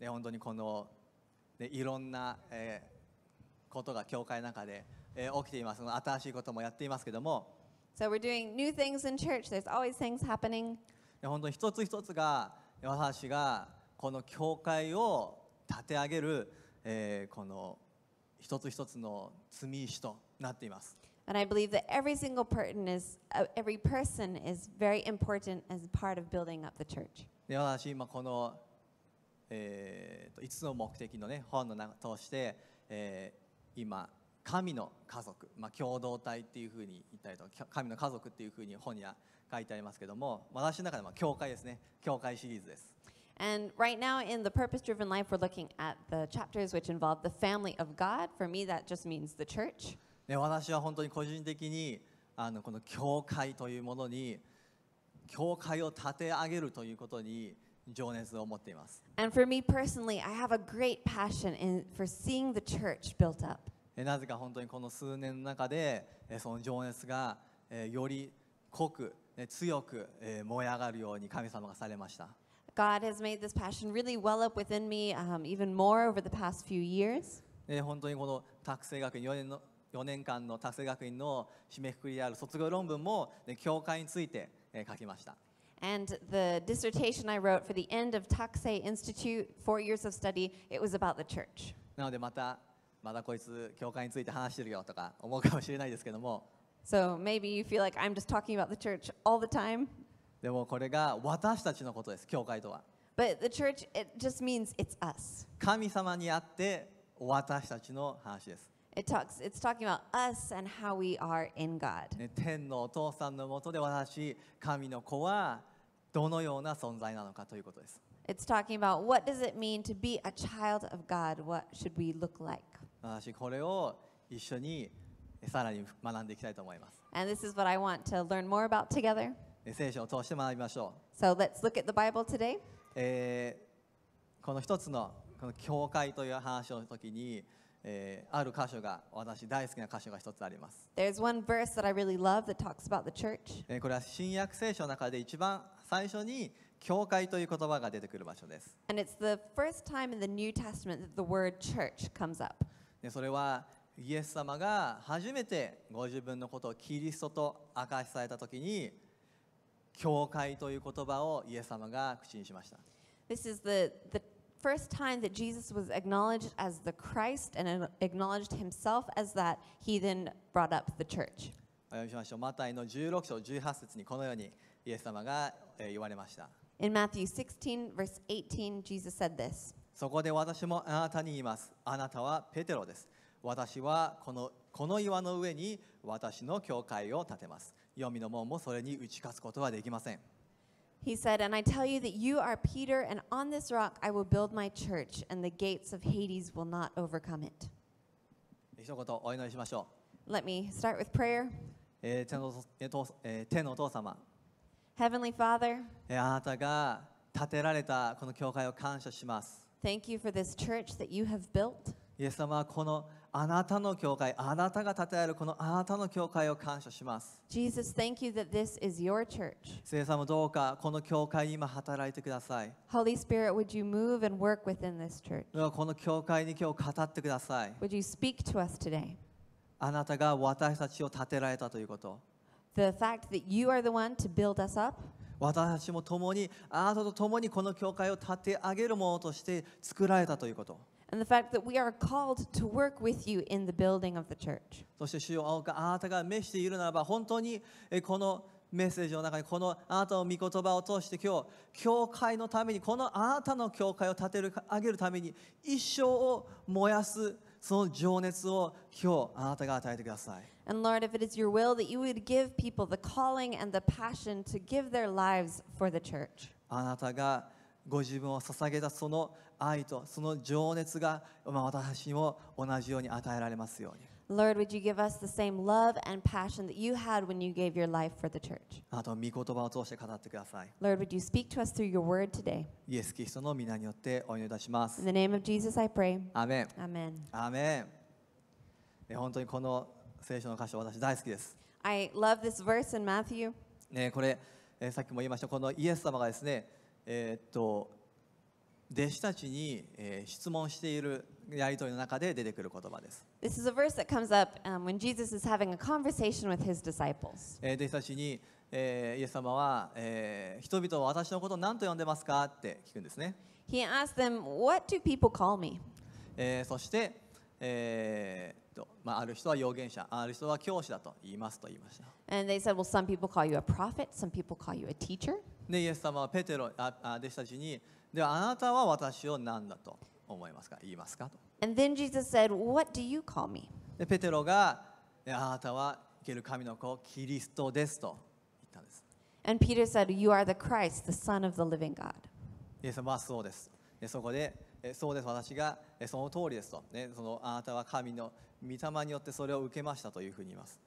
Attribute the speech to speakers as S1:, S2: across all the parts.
S1: ね、本当にこの、ね、いろんな、えー、ことが教会の中で、えー、起きています。新しいこともやっていますけども。
S2: So we're doing new things in church. There's always things happening.
S1: 本当に一つ一つが私がこの教会を立て上げる、えー、この一つ一つの罪石となっています。
S2: And I believe that every single person is, every person is very important as part of building up the church.
S1: 私今このえー、と5つの目的の、ね、本の通して、えー、今神の家族、まあ、共同体っていうふうに言ったりとか神の家族っていうふうに本には書いてありますけども私の中でも教会ですね教会シリーズです。
S2: And right now in the purpose driven life, we're looking at the chapters which involve the family of God. For me, that just means the church.
S1: で私は本当に個人的にあのこの教会というものに教会を立て上げるということに情熱を持っています。
S2: And for me personally, I have a great passion in, for seeing the church built up.
S1: なぜか本当にこの数年の中で、その情熱がより濃く、強く燃え上がるように神様がされました。
S2: God has made this passion really well up within me、um, even more over the past few years.
S1: 本当にこの拓星学院4年の4年間の達成学院の締めくくりである卒業論文も、ね、教会について、えー、書きました。
S2: and the dissertation I wrote for the end of Taksei Institute, four years of study, it was about the church. So maybe you feel like I'm just talking about the church all the time. But the church, it just
S1: means it's us. It talks, it's talking about us and how we are in God. 天のお父さんのもとで私、神の子はどのような存在なのかということです。
S2: It's talking about what does it mean to be a child of God? What should we look like?
S1: 私これを一緒にさらに学んでいきたいと思います。
S2: And this is what I want to learn more about together.
S1: 聖書を通して学びましょ
S2: う。So let's look at the Bible today.
S1: えー、この一つのこの教会という話の時に、えー、ある箇所が私大好きな箇所が一つあります。
S2: There's one verse that I really love that talks about the church.
S1: えー、これは新約聖書の中で一番最初に教会という言葉が出てくる場所です。
S2: And it's the first time in the New Testament that the word church comes up.
S1: でそれはイエス様が初めてご自分のことをキリストと明かしされたときに、教会という言葉をイエス様が口にしました。
S2: This is the, the first time that Jesus was acknowledged as the Christ and acknowledged himself as that, he then brought up the church.
S1: お読みしましょう。マタイの16章18節にこのように。イエス様が言われました。In
S2: Matthew 16, verse 18, Jesus said
S1: this そこで私もあなたに言います。あなたはペテロです。私はこのこの岩の上に私の教会を建てます。読みの門もそれに打ち勝つことはできません。
S2: He said, And I tell you that you are Peter, and on this rock I will build my church, and the gates of Hades will not overcome it.
S1: 一言お祈りしましょう。
S2: Let me start with prayer.
S1: 天のお父様。
S2: Heavenly Father,
S1: あなたが建てられたこの教会を感謝します。
S2: thank you for this church that you have built.
S1: イエス様はこのあなたの教会、あなたが建てられるこのあなたの教会を感謝します。
S2: Jesus, thank you that this is your church.
S1: 聖様どうかこの教会に今働いてください。
S2: Holy Spirit, would you move and work within this church?
S1: どうこの教会に今日語ってください。
S2: Would you speak to us today?
S1: あなたが私たちを建てられたということ。
S2: The fact that you are the one to build us up.
S1: 私たちも共にあなたと共にこの教会を立て上げるものとして作られたということ。
S2: And the fact that we are called to work with you in the building of the
S1: church. そして主よあなたが召しているならば本当にこのメッセージの中にこのあなたの御言葉を通して今日教会のためにこのあなたの教会を立てる上げるために一生を燃やすその情熱を今日あなたが与えてください。
S2: And Lord, if it is your will that you would give people the calling and the passion to give their lives for the church.
S1: あなたがご自分を捧げたその愛とその情熱が私にも同じように与えられますように。
S2: Lord, would you give us the same love and passion that you had when you gave your life for the church? Lord, would you speak to us through your word today?
S1: In the name of Jesus, I pray. Amen. Amen. アメン。アメン。アメン。本当にこの聖書の箇所私大好きです。
S2: I love this verse in Matthew.
S1: ね、これ、えさっきも言いましたこのイエス様がですね、えー、っと弟子たちに、え質問しているやり取りの中で出てくる言葉です。
S2: This is a verse that comes up、um, when Jesus is having a conversation with his disciples.
S1: 弟子たちに、えイエス様は、え人々は私のことを何と呼んでますかって聞くんですね。
S2: He asked them, What do people call me?
S1: えそして、え人、まあ、ある人は預言者、ある人は教師だと言いますと言いました。
S2: And they said, well, some people call you a prophet, some people call you a teacher.
S1: で、イエス様はペテロああ弟子たちに、ではあなたは私を何だと思いますか言いますかと。
S2: And then Jesus said, what do you call me?
S1: で、ペテロが、あなたは生ける神の子、キリストですと言ったんです。
S2: And Peter said, you are the Christ, the Son of the living God.
S1: イエス様はそうです。でそこで、そうです、私がその通りですと、ね、そのあなたは神の御霊によってそれを受けましたというふうに言います。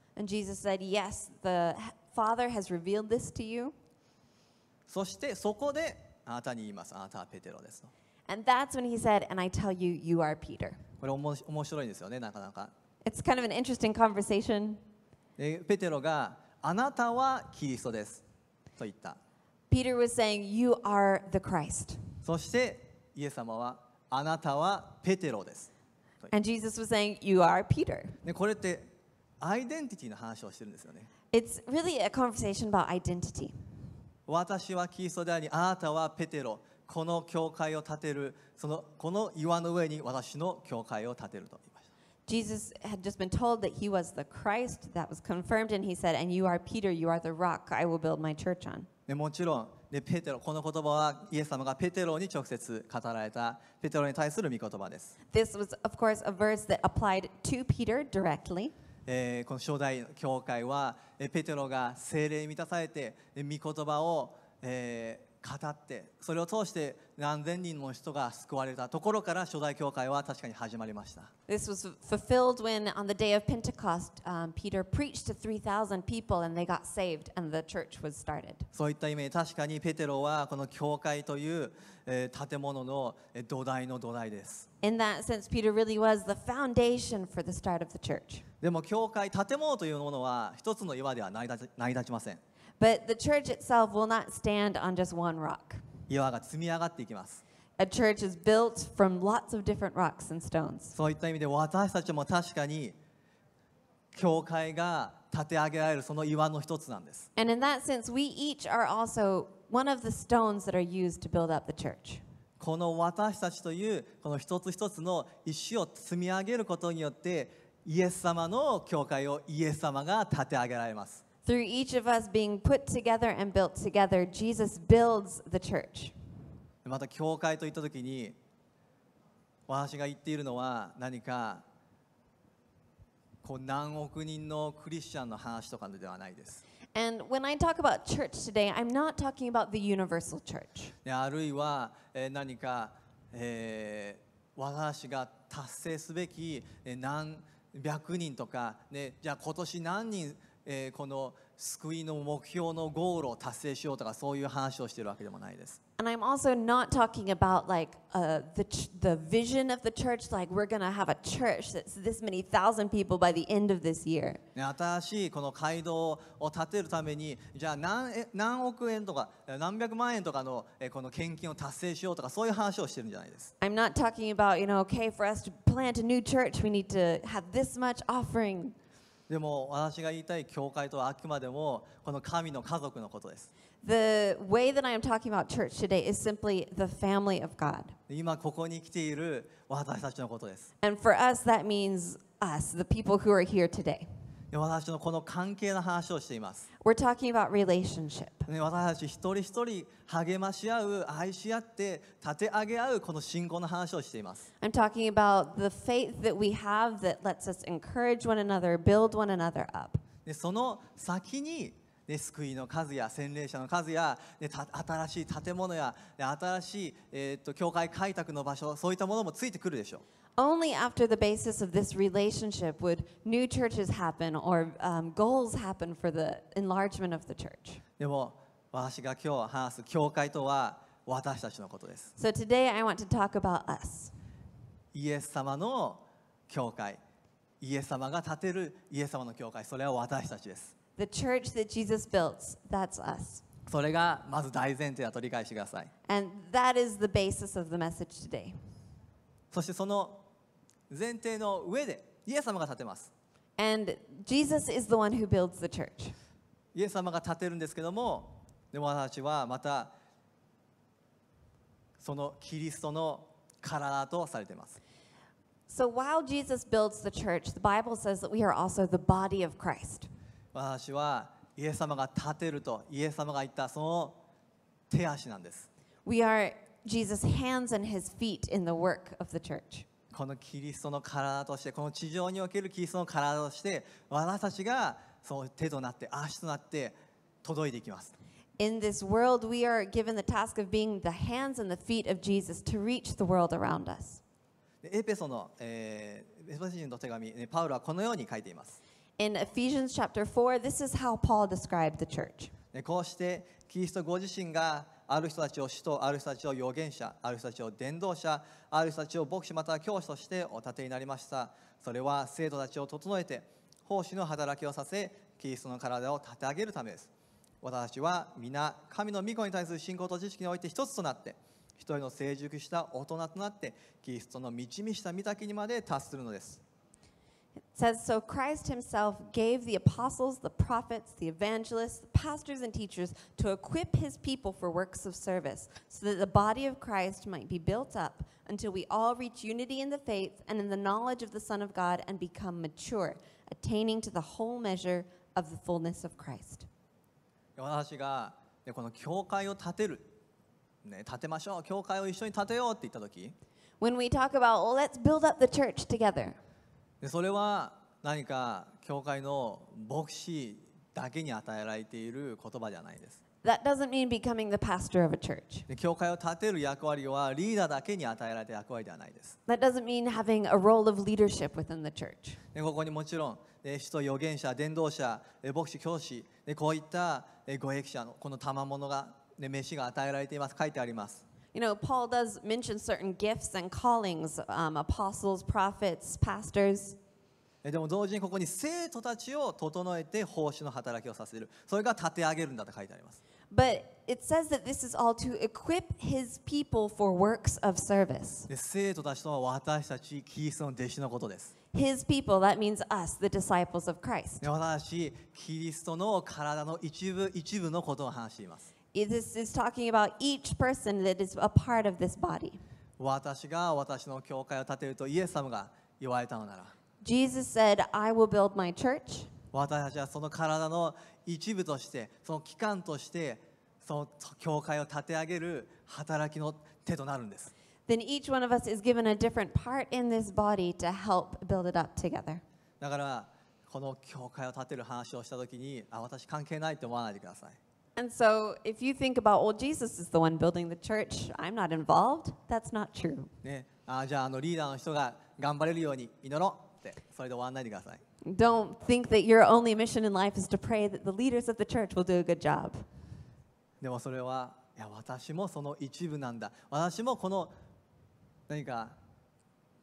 S1: そしてそこであなたに言います。あなたはペテロです。ペテロがあなたはキリストです。と言った。そしてイエス様はあなたはペテロです。
S2: And Jesus was saying, You are Peter. It's really a conversation about identity.
S1: 私はキリストであり、あなたはペテロ。この教会を建てる、そのこの岩の上に私の教会を建てると言いました。Jesus had just been
S2: told that he was the Christ that was confirmed, and he said, And you are Peter, you are the rock I will build my church
S1: on. ね、もちろんでペテロこの言葉はイエス様がペテロに直接語られたペテロに対する御言葉です。
S2: This was, of course, a verse that applied to Peter directly.
S1: えー、この初代教会はペテロが精霊に満たされて御言葉を、えー語ってそれを通して何千人の人が救われたところから初代教会は確かに始まりました。
S2: This was fulfilled when on the day of Pentecost、um, Peter preached to 3,000 people and they got saved and the church was started.
S1: そういった意味で確かにペテロはこの教会という、えー、建物の土台の土台です。
S2: In that sense, Peter really was the foundation for the start of the church.
S1: でも教会建物というものは一つの岩では成り立ちません。
S2: But the church itself will not stand on just one rock.
S1: 岩が積み上がっていきます。
S2: A church is built
S1: from lots of different rocks and stones. そういった意味で私たちも確かに教会が立て上げられるその岩の一つなんです。
S2: And in that sense, we each are also one of the stones that are used to build up the church.
S1: この私たちというこの一つ一つの石を積み上げることによってイエス様の教会をイエス様が立て上げられます。
S2: Through each of us being put together and built together, Jesus builds the church.
S1: また教会といったときに私が言っているのは何かこう何億人のクリスチャンの話とかではないです。
S2: And when I talk about church today, I'm not talking about the universal church.
S1: あるいは、え何か、えー、私が達成すべき、え何百人とか、ね、じゃあ今年何人えー、この救いの目標のゴールを達成しようとかそういう話をしているわけでもないです。
S2: And I'm also not talking about like、uh, the, the vision of the church, like we're going to have a church that's this many thousand people by the end of this year.
S1: 新しいこの街道を建てるために、じゃあ何何億円とか何百万円とかの、えー、この献金を達成しようとかそういう話をしてるんじゃないです。
S2: I'm not talking about, you know, okay, for us to plant a new church, we need to have this much offering.
S1: でも私が言いたい教会とはあくまでもこの神の家族のことです。
S2: The way that I am talking about church today is simply the family of God.
S1: 今ここに来ている私たちのことです。
S2: And for us, that means us, the people who are here today.
S1: で私のこの関係の話をしています。
S2: We're talking about relationship.
S1: 私たち一人一人励まし合う、愛し合って、立て上げ合うこの信仰の話をしています。
S2: I'm talking about the faith that we have that lets us encourage one another, build one another up.
S1: でその先にね、救いの数や洗礼者の数や、ね、新しい建物や、ね、新しい、えー、っと教会開拓の場所そういったものもついてくるでしょう。
S2: Only after the basis of this relationship would new churches happen or um, goals happen for the enlargement of the church. So today I want to talk about
S1: us. イエス様の教会、イエス様が建てるイエス様の教会、それは私たちです。The church that Jesus built,
S2: that's us.
S1: それがまず大前提だと理解してください。And that is the basis of the message today. そしてその前提の上でイエス様が建てます And Jesus is
S2: the one who builds the church.
S1: イエス様が建てるんですけどもでも私たちはまたそのキリストの体とされています
S2: So while Jesus builds the church, the Bible says that we are also the body of Christ.
S1: 私はイエス様が建てるとイエス様が言ったその手足なんです
S2: We are Jesus' hands and his
S1: feet in the work of the church. このキリストの体としてこの地上におけるキリストの体として私たちがそう手となって足となって届いていきます。
S2: In this world, we are given the task of being the hands and the feet of Jesus to reach the world around us.
S1: エペソの、えー、エペソ人の手紙、パウロはこのように書いています。
S2: In Ephesians chapter 4, this is how Paul described the church.
S1: こうしてキリストご自身がある人たちを使徒ある人たちを預言者ある人たちを伝道者ある人たちを牧師または教師としてお立てになりましたそれは生徒たちを整えて奉仕の働きをさせキリストの体を立て上げるためです私たちは皆神の御子に対する信仰と知識において一つとなって一人の成熟した大人となってキリストの満ち満ちた御岳にまで達するのです
S2: It says, So Christ himself gave the apostles, the prophets, the evangelists, the pastors, and teachers to equip his people for works of service, so that the body of Christ might be built up until we all reach unity in the faith and in the knowledge of the Son of God and become mature, attaining to the whole measure of the fullness of Christ.
S1: 私がこの教会を建てる、ね、建てましょう、教会を一緒に建てようって言った時
S2: When we talk about, well, let's build up the church together.
S1: でそれは何か教会の牧師だけに与えられている言葉じゃないです。
S2: That doesn't mean becoming the pastor of a church.
S1: That
S2: doesn't mean having a role of leadership within the church.
S1: ここにもちろん、使
S2: you know, Paul does mention certain gifts and
S1: callings um, apostles, prophets, pastors. でも同時にここに生徒たちを整えて奉仕の働きをさせる。それが立て上げるんだと書いてあります。
S2: But it says that this is all to equip his people for works of service.
S1: で生徒たちとは私たち、キリストの弟子のことです。
S2: His people, that means us, the disciples of Christ.
S1: 私たち、キリストの体の一部一部のことを話しています。
S2: This is talking about each person that is a part of this body.
S1: 私が私の教会を建てるとイエス様が言われたのなら
S2: Jesus said, I will build my church.
S1: 私たちはその体の一部としてその機関としてその教会を立て上げる働きの手となるんです Then each one of
S2: us is given a different part in this body to help build it up together.
S1: だからこの教会を建てる話をしたときにあ私関係ないと思わないでください
S2: And so, if you think about, o l d Jesus is the one building the church, I'm not involved, that's not true.
S1: ね、あじゃああのリーダーの人が頑張れるように祈ろうって、それで終わらないでください。
S2: Don't think that your only mission in life is to pray that the leaders of the church will do a good job.
S1: でもそれは、いや、私もその一部なんだ。私もこの何か、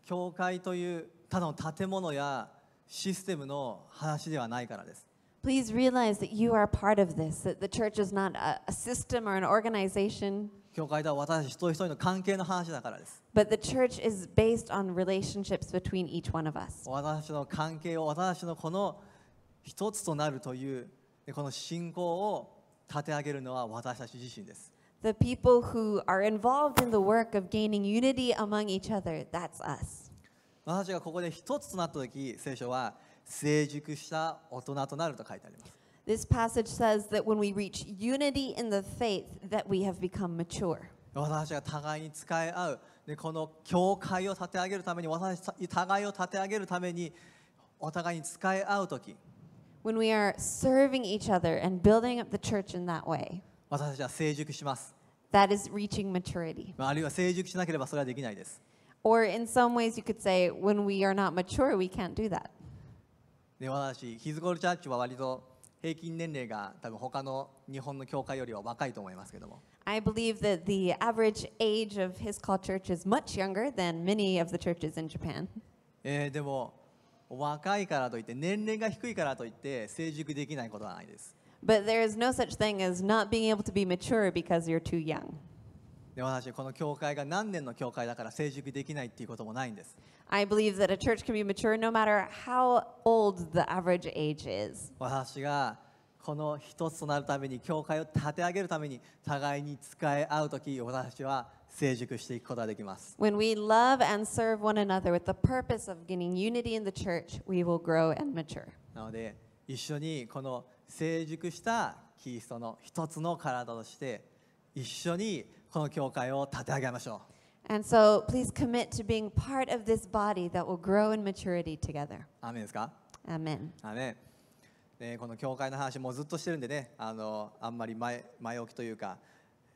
S1: 教会というただの建物やシステムの話ではないからです。
S2: Please realize that you are part of this, that the church is not a, a system or an organization.
S1: 教会では私一人一人の関係の話だからです。
S2: But the church is based on relationships between each one of us.
S1: 私の関係を私のこの一つとなるというこの信仰を立て上げるのは私たち自身です。
S2: The people who are involved in the work of gaining unity among each other, that's us.
S1: 私がここで一つとなった時、聖書は成熟した大人となると書いてあります。
S2: This passage says that when we reach unity in the
S1: faith, that we have become mature. 私たちが互いに使い合う、でこの教会を立て上げるために、私互いを立て上げるために、お互いに使い合うとき、
S2: When we are serving each other and building up the church in that way,
S1: 私たちは成熟します。
S2: That is reaching maturity.
S1: あるいは成熟しなければそれはできないです。
S2: Or in some ways you could say, when we are not mature, we can't do that.
S1: で私ヒズコールチャーチは割と平均年齢が多分他の日本の教会よりは若いと思いますけども
S2: I believe that the average age of his call church is much younger than many of the churches in Japan.
S1: えー、でも若いからといって年齢が低いからといって成熟できないことはないです。
S2: But there is no such thing as not being able to be mature because you're too young.
S1: で私この教会が何年の教会だから成熟できないっていうこともないんです。
S2: I believe that a church can be mature no matter how old the average age is.
S1: 私がこの一つとなるために教会を立て上げるために互いに使い合うとき私は成熟していくことができます。
S2: When we love and serve one another with the purpose of gaining unity in the church, we will grow and mature.
S1: なので一緒にこの成熟したキリストの一つの体として一緒にこの教会を立て上げましょう。
S2: And so please commit to being part of this body that will grow in maturity together. アーメンですか Amen.
S1: アーメンでこの教会の話もずっとしてるんでねあのあんまり前前置きというか、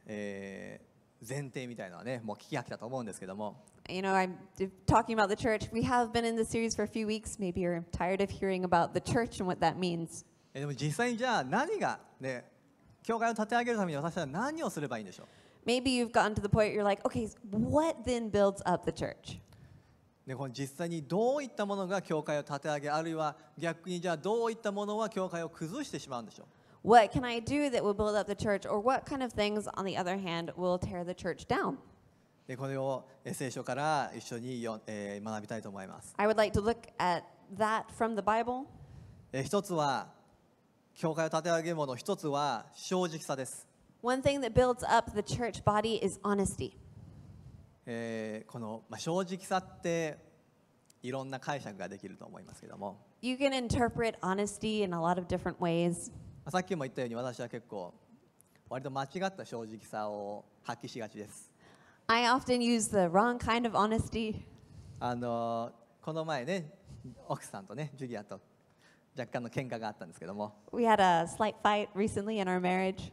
S1: えー、前提みたいなのはねもう聞き飽きたと思うんですけども
S2: You know, I'm talking about the church. We have been in t h e s e r i e s for a few weeks. Maybe you're tired of hearing about the church and what that means.
S1: えでも実際にじゃあ何がね教会を立て上げるために私は何をすればいいんでしょう
S2: Maybe you've gotten to the point you're like, okay, what then builds up the
S1: church? でこの実際にどういったものが教会を立て上げあるいは逆にじゃあどういったものは教会を崩してしまうんでしょ
S2: う What can I do that will build up the church or what kind of things on the other hand will tear the church down?
S1: でこれを聖書から一緒によ、えー、学びたいと思います。
S2: I would like to look at that from the Bible.
S1: 一つは教会を立て上げるもの一つは正直さです。
S2: One thing that builds up the church body is honesty.
S1: えー、この、まあ、正直さっていろんな解釈ができると思いますけども
S2: You can interpret honesty in a lot of different ways.
S1: さっきも言ったように私は結構割と間違った正直さを発揮しがちです
S2: I often use the wrong kind of honesty.
S1: あのこの前ね奥さんとねジュリアと若干の喧嘩があったんですけども We had a slight fight recently in our marriage.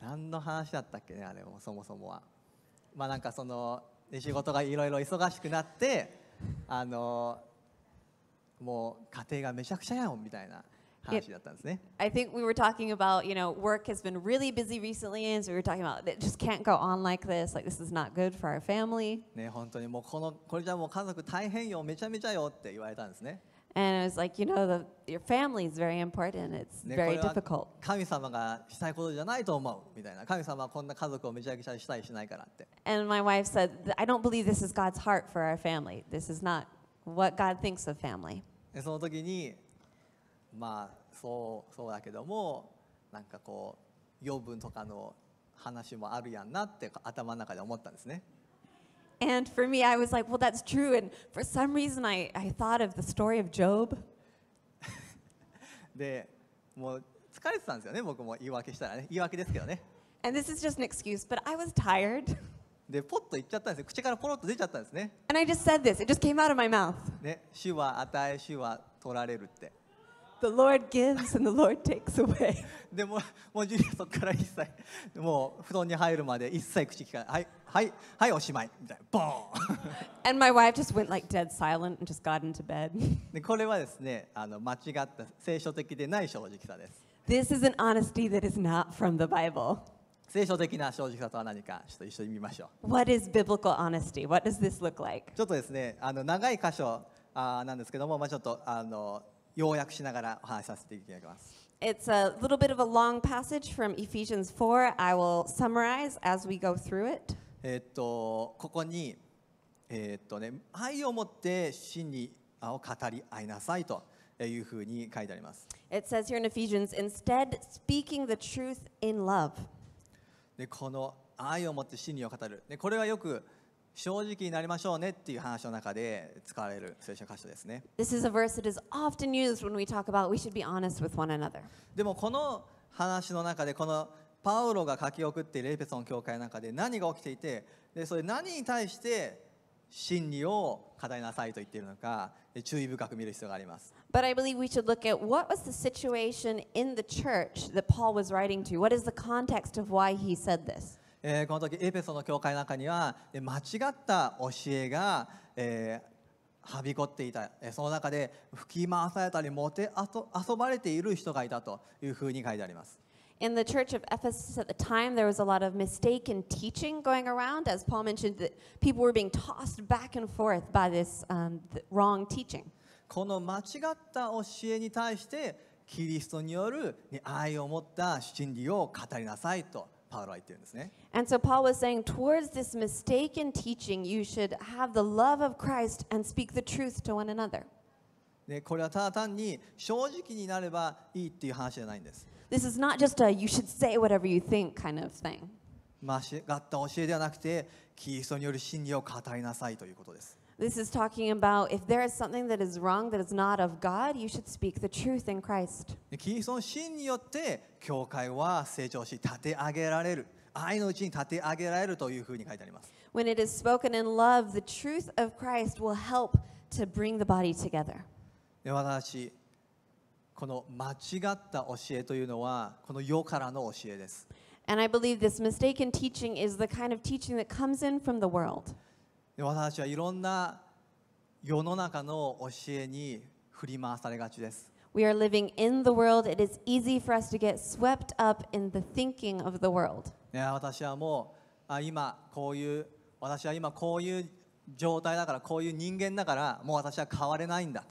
S1: 何の話だったっけねあれもそもそもはまあなんかその仕事がいろいろ忙しくなってあのもう家庭がめちゃくちゃやんみたいな It,
S2: I think we were talking about, you know, work has been really busy recently, and so we were talking about it just can't go on like this. Like this is not good for our family.
S1: ね、本当にもうこのこれじゃもう家族大変よ、めちゃめちゃよって言われたんですね。
S2: And I was like, you know, the, your family is very important. It's
S1: very difficult. 神様がしたいことじゃないと思うみたいな神様はこんな家族をめちゃくちゃしたりしないからって
S2: And my wife said, I don't believe this is God's heart for our family. This is not what God thinks of family. その時に
S1: まあそうそうだけどもなんかこう養分とかの話もあるやんなって頭の中で思ったんですね
S2: And for me, I was like, well, that's true. And for some reason, I, I thought of the story of Job.
S1: で、もう疲れてたんですよね、僕も言い訳したらね、言い訳ですけどね。And this is just an excuse, but I was tired. で、ポッと言っちゃったんですよ、口からポロッと出ちゃったんですね。And
S2: I just said this, it just came out of my mouth.
S1: ね、主は与え、主は取られるって。The Lord gives and the Lord takes away. でももうジュリアそこから一切もう布団に入るまで一切口聞かない。はいはいはいおしまいみたいな。ボーン。And my wife just went like dead silent and just got into bed. でこれはですねあの間違った聖書的でない正直さです。This is an honesty that is not from the Bible. 聖書的な正直さとは何かちょっと一緒に見ましょう。What is biblical honesty? What does this look like? ちょっとですねあの長い箇所あなんですけどもまあちょっとあの要約しながらお話しさせていただきます。
S2: It's a little bit of a long passage from Ephesians 4. I will
S1: summarize as we go through it. えっと、ここに、えっとね、愛を持って真理を語り合いなさいと。いうふうに書いてあります。
S2: It says here in Ephesians, instead speaking the truth in love.
S1: でこの愛を持って真理を語る。でこれはよく正直になりましょうねっていう話の中で使われる聖書箇所ですね。
S2: This is a verse that is often used when we talk about we
S1: should be honest with one another. でもこの話の中でこのパウロが書き送っているエペソン教会の中で何が起きていてでそれ何に対して真理を語りなさいと言っているのか注意深く見る必要があります。
S2: But I believe we should look at what was the situation in the church that Paul was writing to. What is the context of why he said this?
S1: えー、この時エペソの教会の中には間違った教えが、えー、はびこっていたその中で吹き回されたりもてあそ遊ばれている人がいたというふうに書いてあります。
S2: In the church of Ephesus at the time, there was a lot of mistaken teaching going around. As Paul mentioned, that people were being tossed back and forth by this um, wrong teaching.
S1: この間違った教えに対してキリストによる愛を持った真理を語りなさいとパウロは言ってるんですね。
S2: And so Paul was saying, towards this mistaken teaching, you should have the love of Christ and speak the truth to one another.
S1: でこれはただ単に正直になればいいっていう話じゃないんです。
S2: This is not just a you should say whatever you think kind of thing.
S1: 間違った教えではなくて、キリストによる真理を語りなさいということです。
S2: This is talking about if there is something that is wrong that is not of God, you should speak the truth in
S1: Christ. その真によって教会は成長し立て上げられる。愛のうちに立て上げられるというふうに書いてあります。
S2: When it is spoken in love, the truth of Christ will help to bring the body together.
S1: で私この間違った教えというのはこの世からの教えです。
S2: And I believe this mistaken teaching is the kind of teaching that comes in from the world.
S1: 私はいろんな世の中の教えに振り回されがちです。
S2: We are living in the world. It is easy for us to get swept up in the thinking of the world.
S1: 私はもうあ今こういう私は今こういう状態だからこういう人間だからもう私は変われないんだ。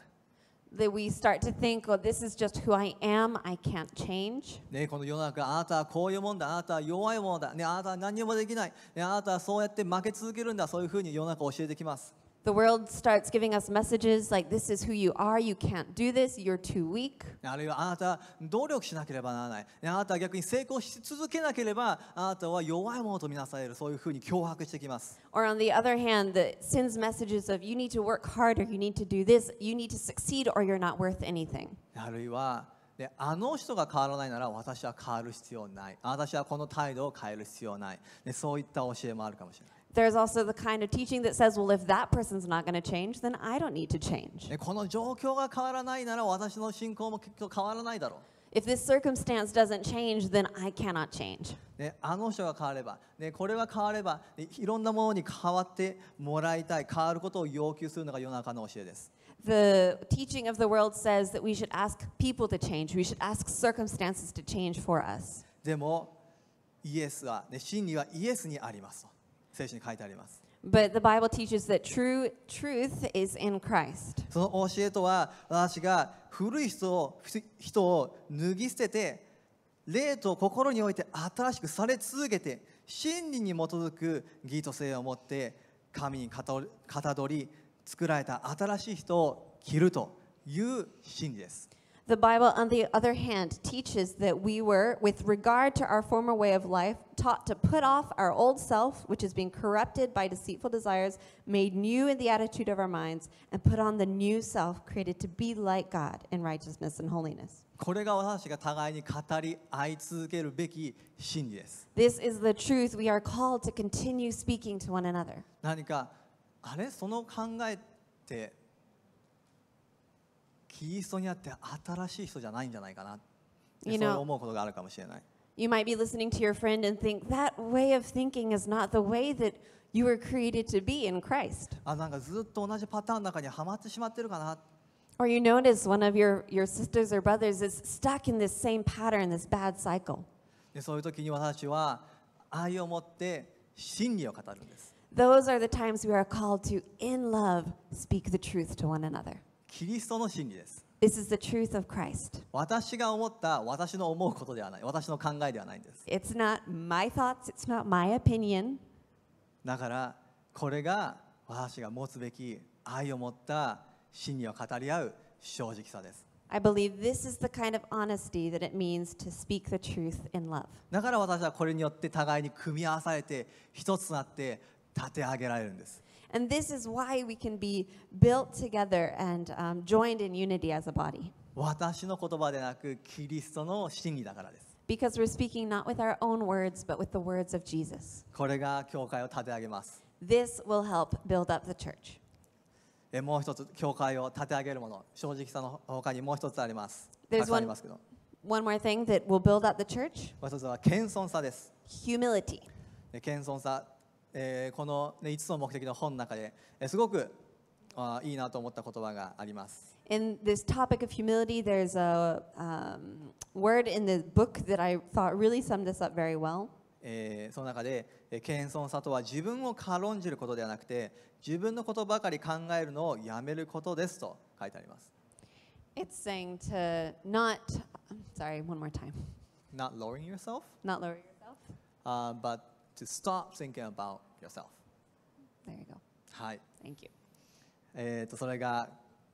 S2: that we start to think, oh, this is just who I am, I can't change.
S1: ね、この世の中、あなたはこういうもんだ、あなたは弱いものだ、ね、あなたは何もできない、ね、あなたはそうやって負け続けるんだ、そういうふうに世の中教えてきます。
S2: The world starts giving us messages like, this is who you are, you can't do this, you're too weak.
S1: あるいはあなた努力しなければならない。あなたは逆に成功し続けなければ、あなたは弱いものとみなされる。そういうふうに脅迫してきます。
S2: Or on the other hand, the sin's messages of, you need to work harder, you need to do this, you need to succeed, or you're not worth anything.
S1: あるいは、であの人が変わらないなら私は変わる必要ない。私はこの態度を変える必要ない。でそういった教えもあるかもしれない。
S2: There's also the kind of teaching that says, well, if that person's not going to change, then I don't need to change. If this circumstance doesn't change, then I cannot change. The teaching of the world says that we should ask people to change, we should ask circumstances to change for us.
S1: でも、イエスは、ね、真理はイエスにありますと。聖書に書いてあります。
S2: But the Bible teaches that true truth is in
S1: Christ. その教えとは私が古い人を人を脱ぎ捨てて、霊と心において新しくされ続けて、真理に基づく義と性を持って神にかたどり作られた新しい人を着るという真理です。The Bible,
S2: on the other hand, teaches that we were, with regard to our former way of life, taught to put off our old self, which is being corrupted by deceitful desires, made new in the attitude of our minds, and put on the new self, created to be like God in righteousness and holiness. This is the truth we are called to continue speaking to one another.
S1: 何か、あれその考えってキリストにあって新しい人じゃないんじゃないかな。You そう思うことがあるかもしれない。
S2: You might be listening to your friend and think that way of thinking is not the way that you were created to be in Christ. Or you notice one of your, your sisters or brothers is stuck in this same pattern, this bad cycle. Those are the times we are called to, in love, speak the truth to one another.
S1: キリストの真理です。This is the truth of Christ. 私が思った私の思うことではない、私の考えではないんです。It's not
S2: my thoughts, it's not my opinion.
S1: だから、これが私が持つべき愛を持った真理を語り合う正直さです。
S2: I believe this is the kind of honesty that it means to speak the truth in love.
S1: だから私はこれによって互いに組み合わされて、一つとなって立て上げられるんです。
S2: And this is why we can be built together and um, joined in unity as a body. Because we we're speaking not with our own words, but with the words
S1: of Jesus.
S2: This will help build up the church.
S1: えもう一つ、教会を立て上げるもの、正直さの他にもう一つあります。
S2: There's one more thing that will build up the church.
S1: もう一つは謙遜さです。Humility. 謙遜さえー、この、ね、5つの目的の本の中で、えー、すごくあいいなと思った言葉があります。
S2: In this topic of humility, there's a、um, word in the book that I thought really summed this up very well.
S1: えー、その中で、えー、謙遜さとは自分を軽んじることではなくて自分のことばかり考えるのをやめることですと書いてあります。
S2: It's saying to not, sorry, one more time.
S1: Not lowering yourself? Not lowering yourself?、Uh, but to stop thinking about yourself. There you go. はい。Thank you. えっと、それが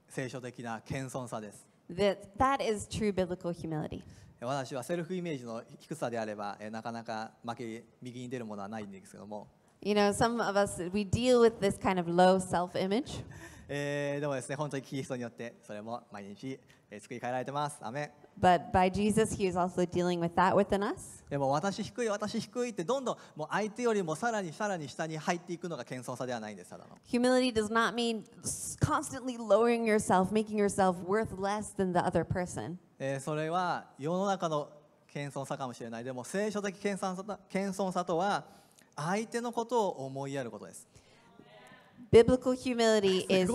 S1: 聖書的な謙遜さです。
S2: That, that is true biblical humility.
S1: 私はセルフイメージの低さであれば、えー、なかなか負け右に出るものはないんですけども。
S2: You know, some of us, we deal with this kind of low self-image.
S1: えー、でもですね、本当にキリストによってそれも毎日作り変えられてます。アメ
S2: But by Jesus, he is also dealing with that within us.
S1: でも私低い、私低いってどんどんもう相手よりもさらにさらに下に入っていくのが謙遜さではないんです。ただの。
S2: Humility does not mean constantly lowering yourself, making yourself worth less than the other person.
S1: えー、それは世の中の謙遜さかもしれない。でも聖書的謙遜さ謙遜さとは相手のことを思いやることです。Biblical humility
S2: is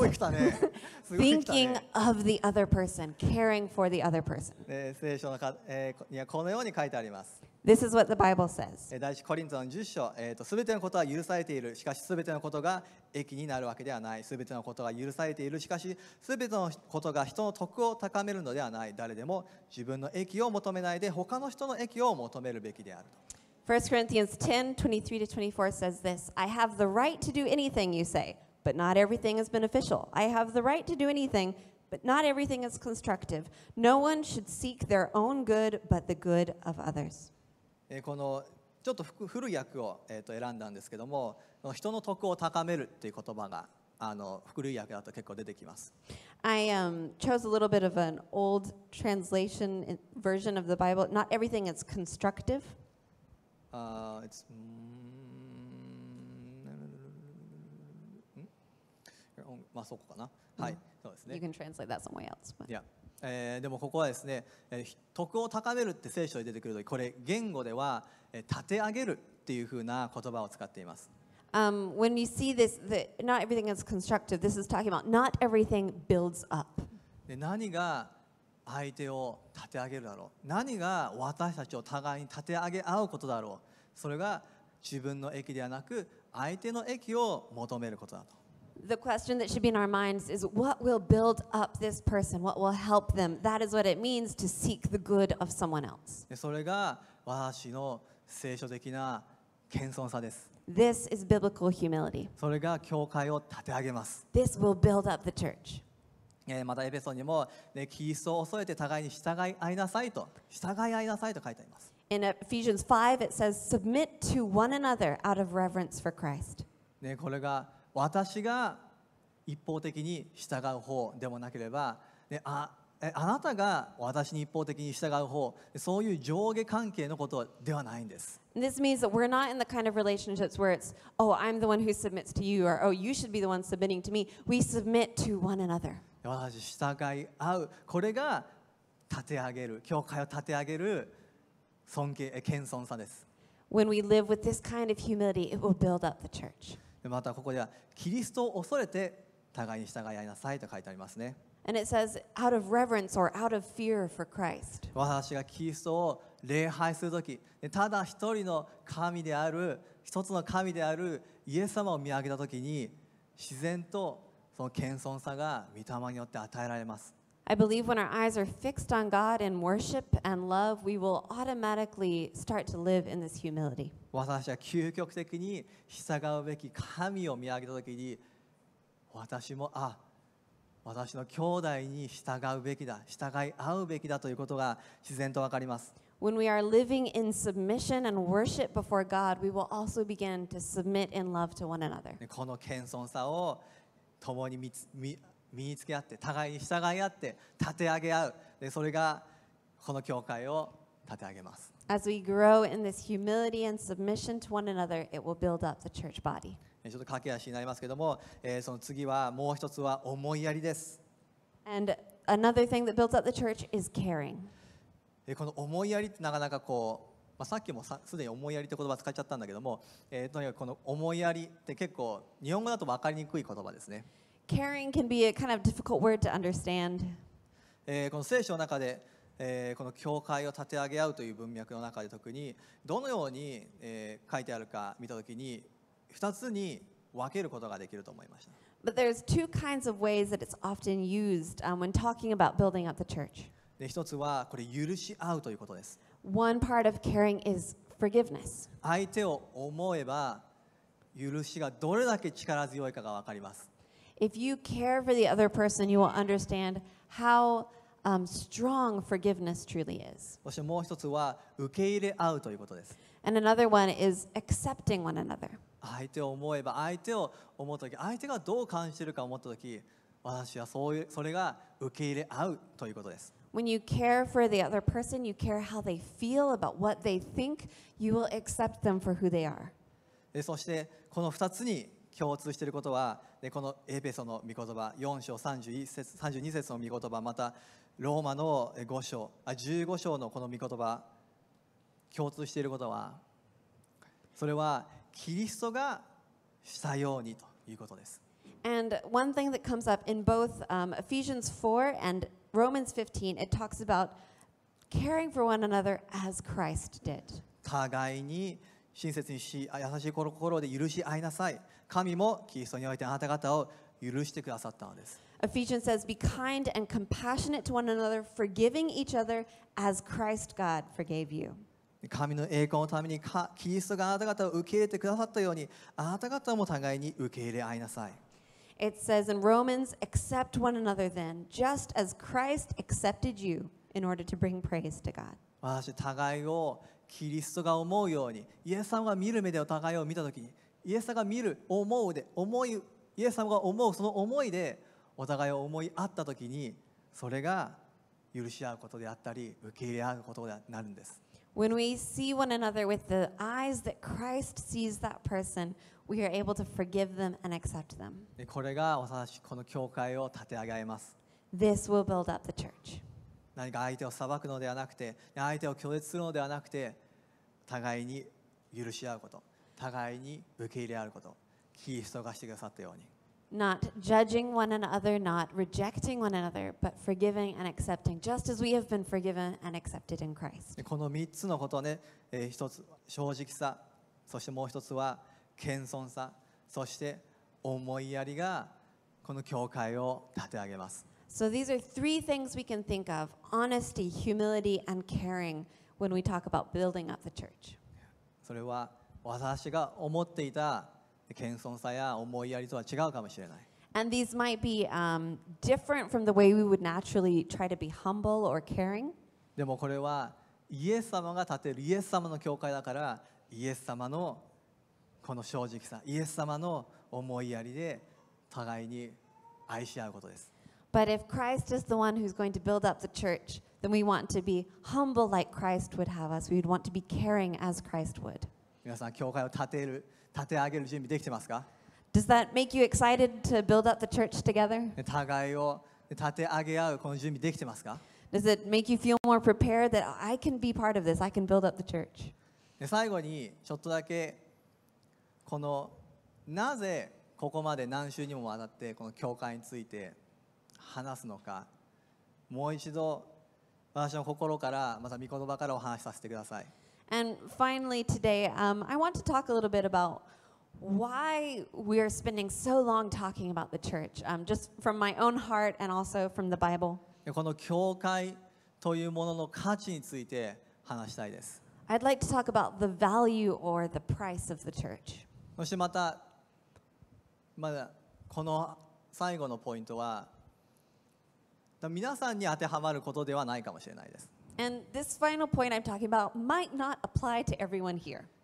S2: thinking of the other person, caring for the other person.
S1: 聖書のか、えこのように書いてあります。
S2: This is what the Bible says.
S1: 第一コリントの10章、えーと、すべてのことは許されている、しかしすべてのことが益になるわけではない。すべてのことは許されている、しかしすべてのことが人の徳を高めるのではない。誰でも自分の益を求めないで、他の人の益を求めるべきであると。
S2: 1 Corinthians 10 23 to 24 says this I have the right to do anything you say. but not everything is beneficial. I have the right to do anything, but not everything is constructive. No one should seek their own good, but the good of others.
S1: このちょっと古い訳を、えー、と選んだんですけども人の徳を高めるっていう言葉があの古い訳だと結構出てきます。
S2: I um, chose a little bit of an old translation version of the Bible. Not everything is constructive.
S1: Uh, it's まあそこかな。はい、そうですね。You can
S2: translate that somewhere else.
S1: But... Yeah. えー、でもここはですね、えー、徳を高めるって聖書に出てくるとき、これ言語では、えー、立て上げるっていうふうな言葉を使っています。
S2: Um, when you see this, the, not everything is constructive. This is talking about not everything builds up.
S1: で何が相手を立て上げるだろう何が私たちを互いに立て上げ合うことだろうそれが自分の益ではなく相手の益を求めることだと。
S2: the question that should be in our minds is what will build up this person? What will help them? That is what it means to seek the good of someone else. This is biblical humility. This will build up the church.
S1: またエペソにも、ね、キリストを恐れて互いに従い合いなさいと、従
S2: い合いなさいと書いてあります。In Ephesians 5, it says, submit to one another out of reverence for Christ.
S1: 私が一方的に従う方でもなければ、ね、ああなたが私に一方的に従う方そういう上下関係のことではないんです。
S2: This means that we're not in the kind of relationships where it's, oh, I'm the one who submits to you, or oh, you should be the one submitting to me. We submit to one another.
S1: 私従い合う。これが立て上げる、教会を立て上げる尊敬、謙遜さです。
S2: When we live with this kind of humility, it will build up the church.
S1: またここではキリストを恐れて互いに従いなさいと書いてありますね。私がキリストを礼拝するとき、ただ一人の神である、一つの神であるイエス様を見上げたときに、自然とその謙遜さが御霊によって与えられます。
S2: I believe when our eyes are fixed on God in worship and love, we will automatically start to live in this humility. When we are living in submission and worship before God, we will also begin to submit in love to one another.
S1: この謙遜さを共に見つ見身につけ合って互いに従い合って立て上げ合うでそれがこの教会を立て上げます
S2: As we grow in this humility and submission to one another, it will build up the church body.
S1: ちょっと駆け足になりますけども、えー、その次はもう一つは思いやりです。
S2: And another thing that builds up the church is caring.
S1: この思いやりってなかなかこう、まあ、さっきもさすでに思いやりって言葉使っちゃったんだけども、えー、とにかくこの思いやりって結構日本語だと分かりにくい言葉ですね。
S2: Caring can be a kind of difficult word to understand.
S1: えー、この聖書の中で、えー、この教会を立て上げ合うという文脈の中で特にどのように、えー、書いてあるか見たときに2つに分けることができると思いました。
S2: But there's two kinds of ways that it's often used、um, when talking about building up the church.
S1: で一つはこれ許し合うということです。
S2: One part of caring is forgiveness.
S1: 相手を思えば許しがどれだけ力強いかが分かります。
S2: If you care for the other person, you will understand how um, strong forgiveness truly is. And another one is accepting one another.
S1: 相手を思えば相手を思うとき、相手がどう感じているか思ったとき、私はそういうそれが受け入れ合うということです。
S2: When you care for the other person, you care how they feel about what they think, you will accept them for who they
S1: are. そしてこの2つに共通していることはこのエペソの御言葉4章31節32節の御言葉またローマの5章あ15章のこの御言葉共通していることはそれはキリストがしたようにということです。
S2: And one thing that comes up in both um, Ephesians 4 and Romans 15, it talks about caring for one another as Christ did.
S1: 互いに親切にし優しい心で許し合いなさい神もキリストにおいてあなた方を許してくださったのです
S2: Ephesians says, Be kind and compassionate to one another, forgiving each other as Christ God forgave you.
S1: 神の栄光のためにキリストがあなた方を受け入れてくださったようにあなた方も互いに受け入れ合いなさい。
S2: It says in Romans, accept one another then, just as Christ accepted you in order to bring praise to God.
S1: 私、互いをキリストが思うようにイエス様が見る目でお互いを見た時にイエス様が見る思うで思いイエス様が思うその思いでお互いを思い合った時にそれが許し合うことであったり受け入れ合うことになるんです。
S2: When we see one another with the eyes that Christ sees that person, we are able to forgive them and accept them.
S1: これが私この教会を立て上げます。
S2: This will build up the church.
S1: 何か相手を裁くのではなくて相手を拒絶するのではなくて互いに許し合うこと互いに受け入れ合うことキリストがしてくださったように
S2: Not judging one another, not rejecting one another, but forgiving and accepting, just as we have been forgiven and accepted in Christ.
S1: この3つのことね、えー、1つ、正直さ、そしてもう1つは、謙遜さ、そして思いやりがこの教会を立て上げます。
S2: So these are three things we can think of honesty, humility, and caring when we talk about building up the church. and these might be um, different from the way we would naturally try to be humble or caring.
S1: でもこれはイエス様が立てるイエス様の教会だからイエス様のこの正直さイエス様の思いやりで互いに愛し合うことです。
S2: but if Christ is the one who's going to build up the church, then we want to be humble like Christ would have us. We would want to be caring as Christ would. Does that make you excited to build up the church together? Does it make you feel more prepared that I can be part of this? I can build up the church.
S1: で最後にちょっとだけこのなぜここまで何週にもわたってこの教会について話すのかもう一度私の心からまた御言葉からお話しさせてください。
S2: And finally today, um, I want to talk a little bit about why we are spending so long talking about the church, um, just from my own heart and also from the Bible.
S1: この教会というものの価値について話したいです。I'd like to talk about the value or the price of the church. そしてまた、まだこの最後のポイントは、皆さんに当てはまることではないかもしれないです。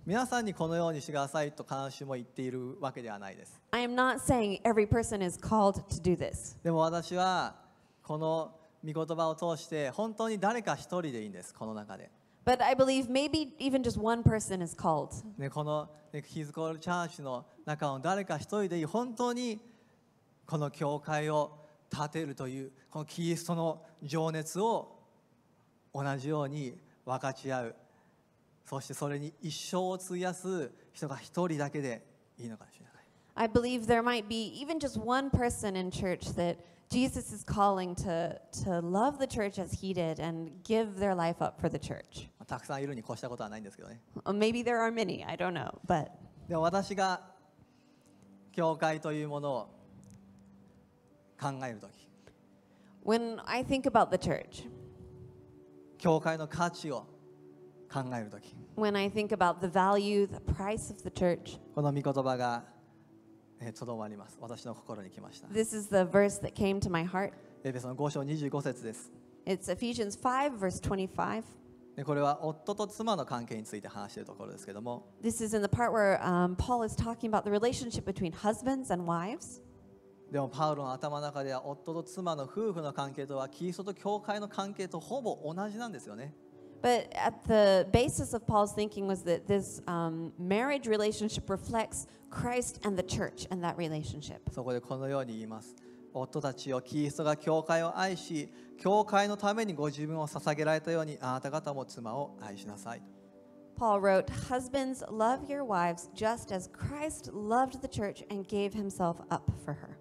S1: 皆さんにこのようにしてくださいと必ずしも言っているわけではないです。でも私はこの御言葉を通して本当に誰か一人でいいんです、この中で。ね、この、ね、この立てるというこのキリストの情熱を同じように分かち合うそしてそれに一生を費やす人が一人だけでいいのかもしれない。
S2: I believe there might be even just one person in church that Jesus is calling to, to love the church as he did and give their life up for the church. Or
S1: maybe there are many, I don't know, but. でも私が教会というものを考えるとき
S2: When I think about the church,
S1: 教会の価値を考えるとき
S2: when I think about the value, the price of the church,
S1: この御言葉がえーとどまります私の心に来ました this is the
S2: verse that came to my heart.
S1: エペソの5章25節です
S2: It's Ephesians 5, verse 25.
S1: でこれは夫と妻の関係について話しているところですけども
S2: This is in the part where
S1: um, Paul is talking about the relationship between husbands and wives. でもパウロの頭の中では夫と妻の夫婦の関係とはキリストと教会の関係とほぼ同じなんですよね。
S2: But at the basis of Paul's thinking was that this um, marriage relationship reflects Christ and the church and that relationship.
S1: そこでこのように言います。夫たちをキリストが教会を愛し、教会のためにご自分を捧げられたようにあなた方も妻を愛しなさい。
S2: Paul wrote, Husbands, love your wives just as Christ loved the church and gave himself up for her.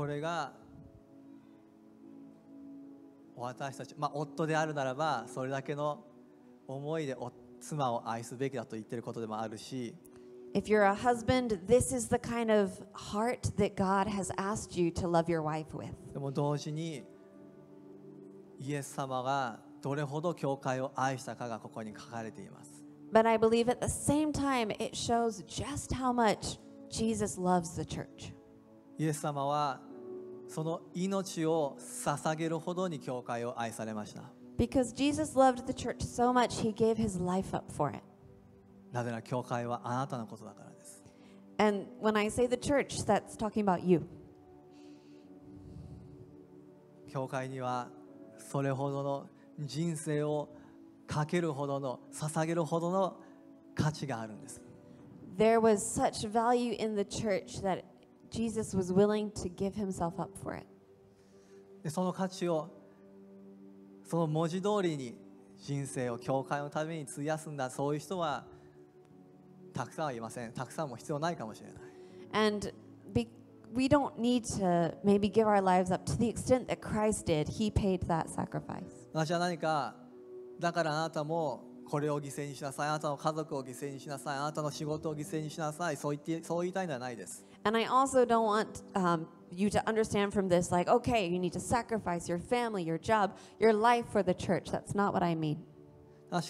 S1: これが私たち、まあ、夫であるならばそれだけの思いで妻を愛すべきだと言っていることでもあるし
S2: If you're a husband, this is the kind of heart that God has asked you to love your wife with.
S1: でも同時にイエス様がどれほど教会を愛したかがここに書かれています。
S2: But I believe at the same time it shows just how much Jesus loves the church.
S1: イエス様はその命を捧げるほどに教会を愛されました。
S2: Because Jesus loved the church so much, he gave his life up for it.
S1: なぜなら教会はあなたのことだからです。
S2: And when I say the church, that's talking about you.
S1: 教会にはそれほどの人生をかけるほどの捧げるほどの価値があるんです。
S2: There was such value in the church that Jesus was willing to give himself up for it.
S1: でその価値をその文字通りに人生を教会のために費やすんだそういう人はたくさんはいませんたくさんも必要ないかもしれな
S2: い And be, we don't need to maybe give our lives up to the extent that Christ did He paid that sacrifice
S1: 私は何かだからあなたもこれを犠牲にしなさいあなたの家族を犠牲にしなさいあなたの仕事を犠牲にしなさいそう言ってそう言いたいのはないです
S2: And I also don't want um, you to understand from this, like, okay, you need to sacrifice your family, your job, your life for the church. That's not what I mean. But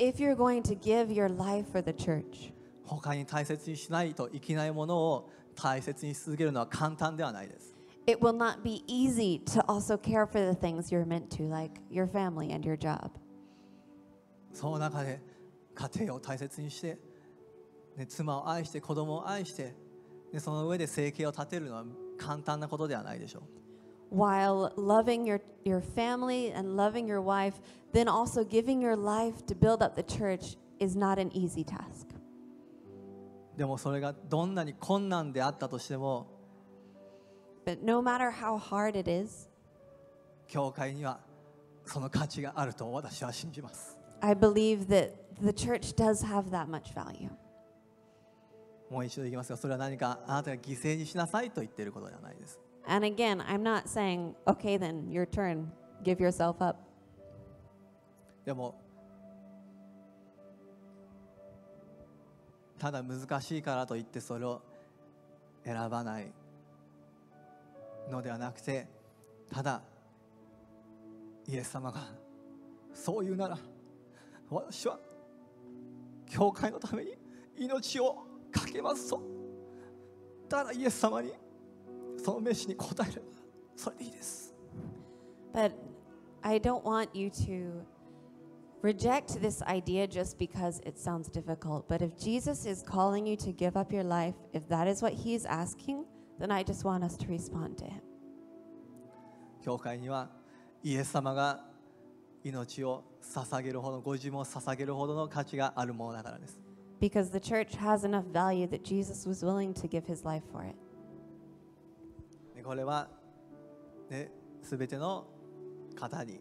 S2: if you're going to give your life for the church, it will not be easy to also care for the things you're meant to, like your family and your job.
S1: その中で家庭を大切にして、ね、妻を愛して子供を愛してでその上で生計を立てるのは簡単なことではないでしょう。
S2: While loving your, your family and loving your wife, then also giving your life to build up the church is not an easy task.
S1: でもそれがどんなに困難であったとしても
S2: But no matter how hard it is,
S1: 教会にはその価値があると私は信じます。
S2: I believe that the church does have that much value.
S1: もう一度言いますが、それは何かあなたが犠牲にしなさいと言っていることではないです。
S2: And again, I'm not saying, okay, then your turn, give yourself up.
S1: でも、ただ難しいからといってそれを選ばないのではなくて、ただ、イエス様がそう言うなら。私は教会のために命を懸けますとただイエス様にその飯に応えるそれでいいです
S2: But I don't want you to reject this idea just because it sounds difficult. But if Jesus is calling you to give up your life, if that is what he's asking, then I just want us to respond to him.
S1: 教会にはイエス様が命を捧げるほど、ご自分を捧げるほどの価値があるものだからです。
S2: Because the church has enough value that Jesus was willing to give his life for it.
S1: これは、ね、すべての方に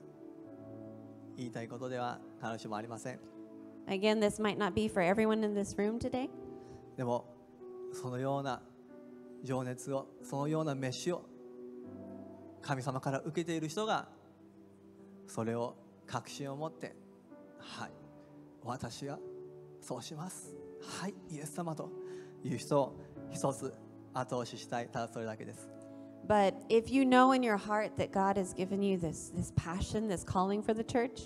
S1: 言いたいことでは必ずもありません。
S2: Again, this might not be for everyone in this room today.
S1: でも、そのような情熱を、そのような飯を神様から受けている人がそれを確信を持ってはい私はそうしますはいイエス様という人を一つ後押ししたいただそれだけです
S2: But if you know in your heart that God has given you this, this passion, this calling for the church,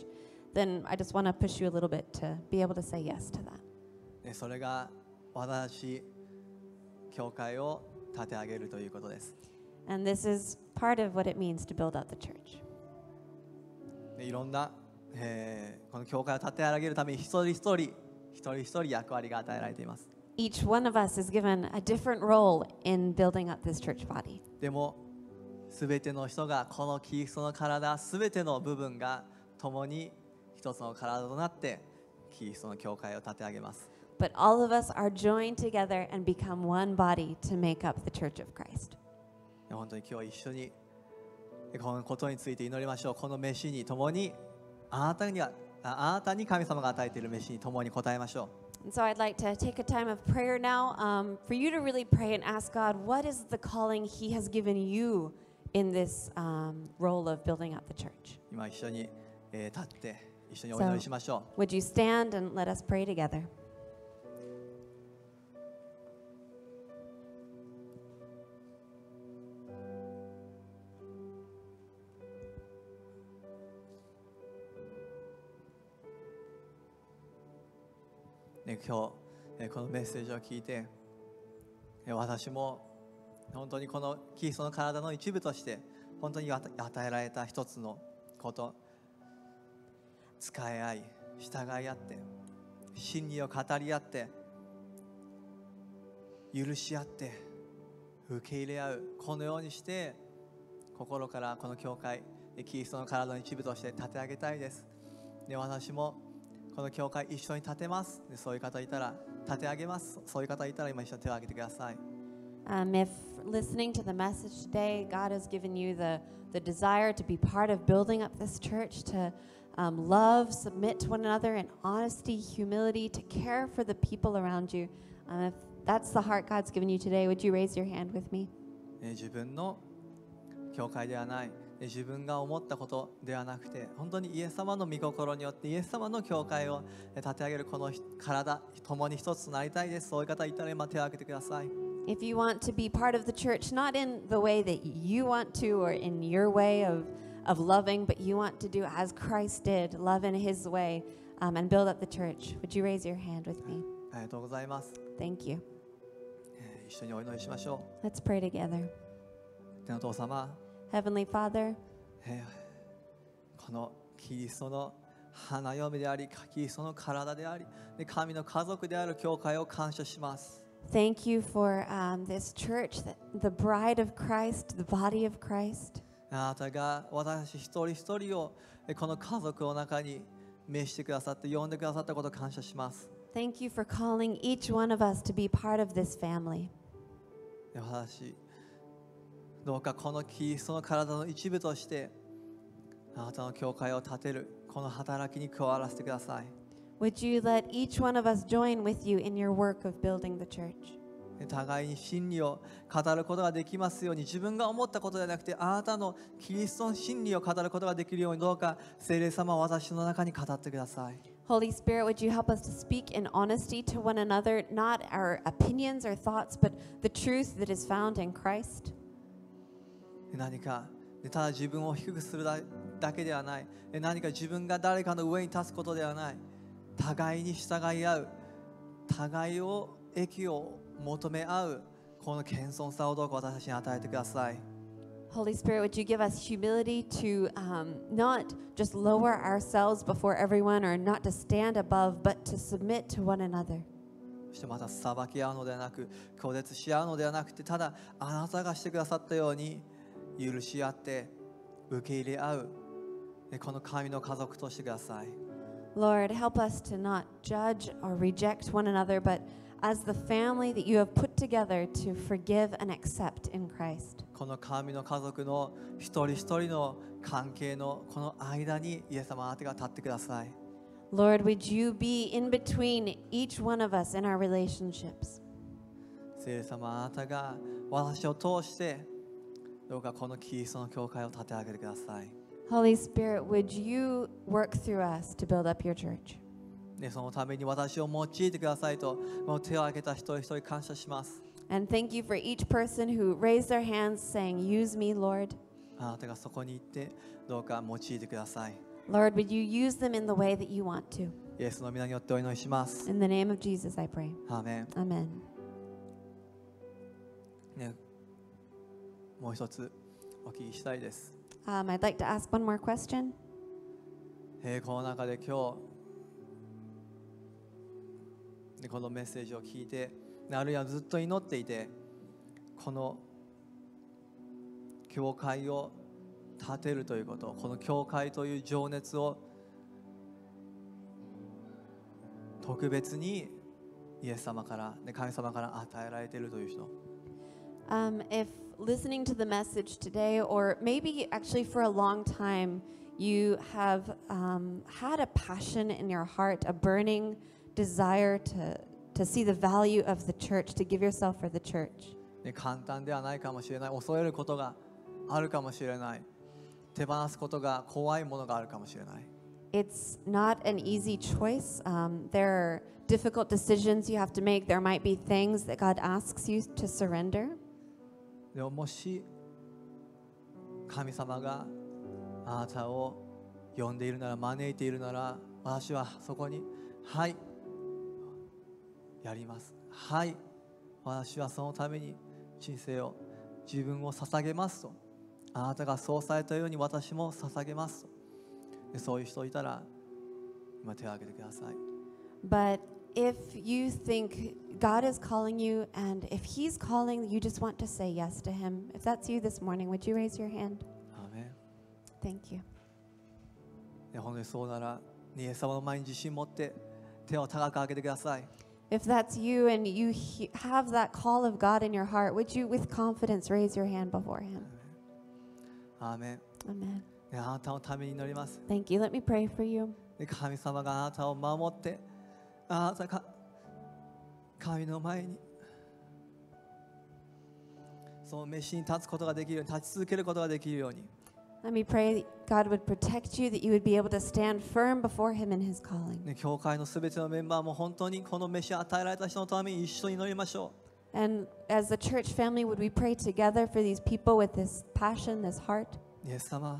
S2: then I just want to push you a little bit to be able to say yes to that.
S1: それが私、教会を立て上げるということです。
S2: And this is part of what it means to build up the church.
S1: でいろんな、えー、この教会を立て上げるために一人一人一人一人役割が与えられています
S2: Each one of us is given a different role in building up this church body
S1: でもすべての人がこのキリストの体すべての部分が共に一つの体となってキリストの教会を立て上げます But
S2: all of us are joined together and become one body to make up the church of Christ
S1: 本当に今日一緒にこのことについて祈りましょうこの飯に共にあなたにはあなたに神様が与えている飯に共に答えましょう
S2: And so I'd like to take a time of prayer now um, for you to really pray and ask God, what is the calling He has given you in this um, role of building up the church?
S1: 今一緒に、えー、立って一緒にお祈りしましょ
S2: う。So, would you stand and let us pray together?
S1: 今日このメッセージを聞いて私も本当にこのキリストの体の一部として本当に与えられた一つのこと使い合い従い合って真理を語り合って許し合って受け入れ合うこのようにして心からこの教会キリストの体の一部として立て上げたいですで私もこの教会一緒に立てますそういう方いたら立て上げますそういう方いたら今一緒に手を挙げてください
S2: Um, if listening to the message today, God has given you the, the desire to be part of building up this church, to um, love, submit to one another in honesty, humility, to care for the people around you. Um, if that's the heart God's given you today, would you raise your hand with me?
S1: 自分の教会ではない。自分が思ったことではなくて本当にイエス様の御心によってイエス様の教会を立て上げるこの体共に一つとなりたいですそういう方いたら今手を挙げてください。
S2: If you want to be part of the church, not in the way that you want to or in your way of, of loving, but you want to do as Christ did, love in his way, um, and build up the church, would you raise your hand with me? ありがとうございます。Thank you.
S1: 一緒にお祈りしましょ
S2: う。Let's pray together.
S1: 天の父様。
S2: Heavenly Father,
S1: このキリストの花嫁であり、キリストの体であり、で神の家族である教会を感謝します。
S2: thank you for um, this church, the, bride of Christ, the body of Christ.
S1: あなたが私一人一人をえこの家族の中に召してくださって呼んでくださったことを感謝します。
S2: Thank you for calling each one of us to be part of this family.
S1: で私どうかこのキリストの体の一部としてあなたの教会を建てるこの働きに加わらせてください
S2: Would you let each one of us join with you in your work of building the church?
S1: 互いに真理を語ることができますように自分が思ったことではなくてあなたのキリストの真理を語ることができるようにどうか聖霊様を私の中に語ってください。
S2: Holy Spirit, would you help us to speak in honesty to one another, not our opinions or thoughts, but the truth that is found in Christ?
S1: 何かただ自分を低くするだけではない何か自分が誰かの上に立つことではない互いに従い合う互いを益を求め合うこの謙遜さをどうか私たちに与えてください。
S2: Holy Spirit, would you give us humility to um, not just lower ourselves before everyone or not to stand above, but to submit to one another.
S1: そしてまた裁き合うのではなく、拒絶し合うのではなくて、ただあなたがしてくださったように。許し合って受け入れ合うこの神の家族としてください
S2: Lord, help us to not judge or reject one another, but as the family that you have put together to forgive and accept in Christ.
S1: この神の家族の一人一人の関係のこの間にイエス様あなたが立ってください。
S2: Lord, would you be in between each one of us in our relationships?
S1: 聖様あなたが私を通してどうかこのキリストの教会を立て上げてください。
S2: Holy Spirit, would you work through us to build up your church?
S1: ね、そのために私を用いてくださいと、もう手を挙げた一人一人感謝します。
S2: And thank you for each person who raised their hands saying, Use me, Lord.
S1: あなたがそこに行って、どうか用いてください。Lord, would
S2: you use them in the way that you want to?
S1: イエスの皆によってお祈りします。In the
S2: name of Jesus, I pray. Amen.
S1: Amen. ねもう一つお聞きしたいです。
S2: Um, I'd like to ask one more question.
S1: えー、この中で今日このメッセージを聞いてあるいはずっと祈っていてこの教会を立てるということこの教会という情熱を特別にイエス様から、ね、神様から与えられているという人。
S2: Um, if listening to the message today, or maybe actually for a long time, you have um, had a passion in your heart, a burning desire to, to see the value of the church, to give yourself for the church. It's not an easy choice. Um, there are difficult decisions you have to make. There might be things that God asks you to surrender.
S1: でももし神様があなたを呼んでいるなら招いているなら私はそこに「はいやります」「はい私はそのために人生を自分を捧げます」と「あなたがそうされたように私も捧げます」とそういう人いたら今手を挙げてください。
S2: But if you think God is calling you and if He's calling, you just want to say yes to Him. If that's you this morning, would you raise your hand? Amen. Thank you.
S1: 本当にそうなら、イエス様の前に自信を持って手を高く上げてください。
S2: If that's you and you have that call of God in your heart, would you with confidence raise your hand before Him?
S1: Amen. Amen. あなたのために祈ります。Thank
S2: you. Let me pray for you.
S1: 神様があなたを守って。あざか神の前にその召しに立つことができるように立ち続けることができるように
S2: Let me pray God would protect you, that you would be able to stand firm before Him in His calling.
S1: 教会のすべてのメンバーも本当にこの召し与えられた人のために一緒に祈りましょ
S2: う。And as the church family, would we pray together for these people with this passion, this heart? イエス様。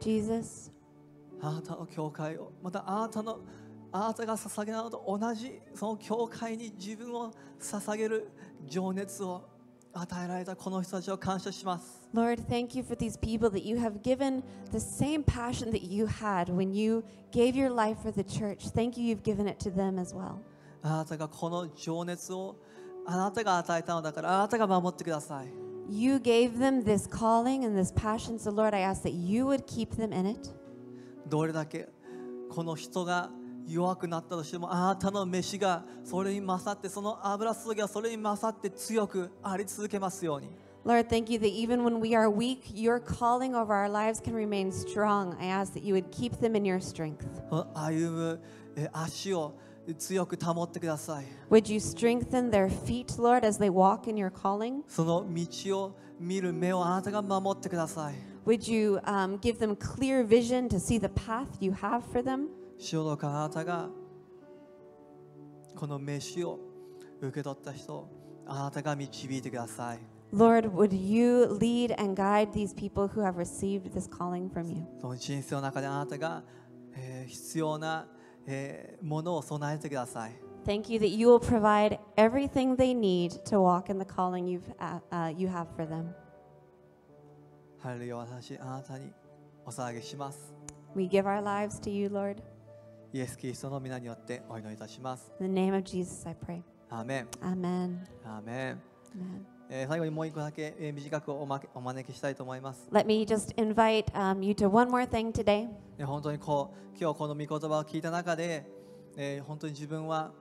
S2: Jesus.
S1: あなたの教会を、またあなたのあなたが捧げなのと同じその教会に自分を捧げる情熱を与えられたこの人たちを感謝します。
S2: Lord, thank you for these people that you have given the same passion that you had when you gave your life for the church. Thank you, you've given it to them as well.
S1: あなたがこの情熱をあなたが与えたのだからあなたが守ってください。
S2: You gave them this calling and this passion, so Lord, I ask that you would keep them in it.
S1: どれだけこの人が弱くなったとしてもあなたの飯がそれに勝ってその油注ぎがそれに勝って強くあり続けますように
S2: Lord, thank you that even when we are weak, your calling over our lives can remain strong. I ask that you would keep them in your strength. Would you strengthen their feet, Lord, as they walk in your calling? Would you、um, give them clear vision to see the path you have for them?
S1: 主のあなたがこの飯を受け取った人あなたが導いてください
S2: Lord, would you lead and guide these people who have received this calling from you?
S1: その人生の中であなたが、えー、必要な、えー、ものを備えてください Thank
S2: you that you will provide everything they need to walk in the calling you've,、uh, you have for them. We give our lives to you, Lord.
S1: イエス・キリストの皆によってお祈りいたします。
S2: In the name of Jesus, I pray.
S1: アーメン。アーメン。アーメン。え最後にもう一個だけ、え短くおまお招きしたいと思います。Let
S2: me just invite、um, you to one more thing today.
S1: 本当にこう今日この御言葉を聞いた中で、えー、本当に自分は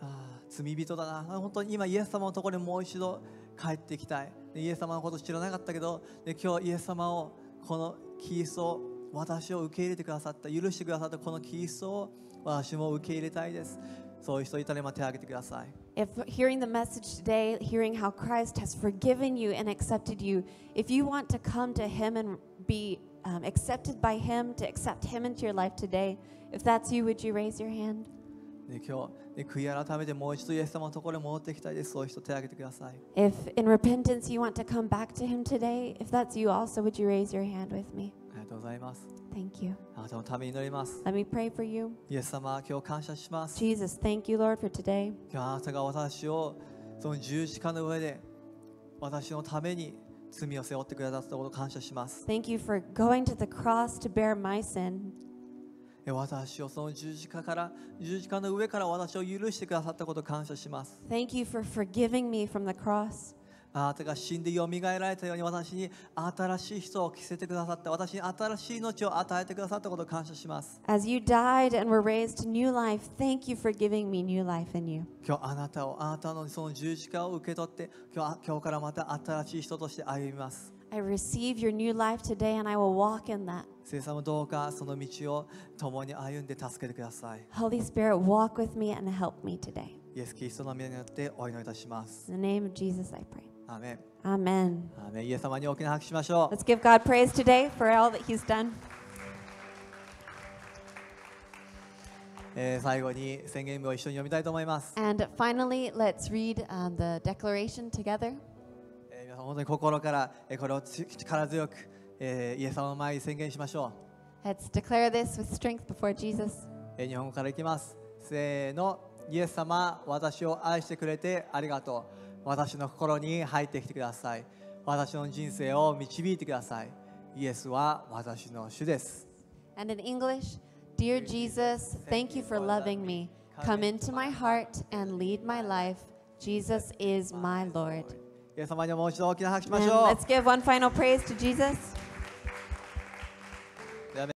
S1: あ罪人だな。本当に今イエス様のところにもう一度帰っていきたい。イエス様のこと知らなかったけど、今日イエス様をこのキリストを私を受け入れてくださった許してくださったこのキリストを私も受け入れたいですそういう人いたら今手を挙げてください
S2: If hearing the message today, hearing how Christ has forgiven you and accepted you, if you want to come to Him and be um, accepted by Him, to accept Him into your life today, if that's you, would you raise your hand? If in repentance you want to come back to Him today, if that's you also, would you raise your hand with me?
S1: とうございます。Thank you. あなたのために祈ります。Let
S2: me pray for you.
S1: イエス様、今日感謝します。Jesus,
S2: thank you, Lord, for today.
S1: 今日あなたが私をその十字架の上で私のために罪を背負ってくださったことを感謝します。
S2: Thank you for going to the cross to bear my sin.
S1: 私をその十字架から十字架の上から私を許してくださったことを感謝します。
S2: Thank you for forgiving me from the cross.
S1: あなたが死んでよみがえられたように私に新しい人を着せてくださった私に新しい命を与えてくださったことを感謝します
S2: As you died and were raised to new life thank you for giving me new life in you
S1: 今日あなたをあなたのその十字架を受け取って今日今日からまた新しい人として歩みます
S2: I receive your new life today and I will walk in that
S1: 聖様どうかその道を共に歩んで助けてください
S2: Holy Spirit walk with me and help me today
S1: イエス・キリストの皆によってお祈りいたします
S2: In the name of Jesus I pray
S1: アメン。アメン。アメン。イエス様に大きな拍手しましょう。Let's
S2: give God praise today for all that He's done.
S1: えー、最後に宣言文を一緒に読みたいと思います。And
S2: finally, let's read、um, the declaration together.
S1: えー、皆さん本当に心から、えー、これを力強く、えー、イエス様の前に宣言しましょ
S2: う。Let's declare this with strength before Jesus.
S1: えー、日本語からいきます。せーの、イエス様、私を愛してくれてありがとう。私の心に入ってきてください私の人生を導いてくださいイエスは私の主です
S2: And in English, Dear Jesus, thank you for loving me. Come into my heart and lead my life. Jesus is my Lord.
S1: And let's give
S2: one final praise to Jesus.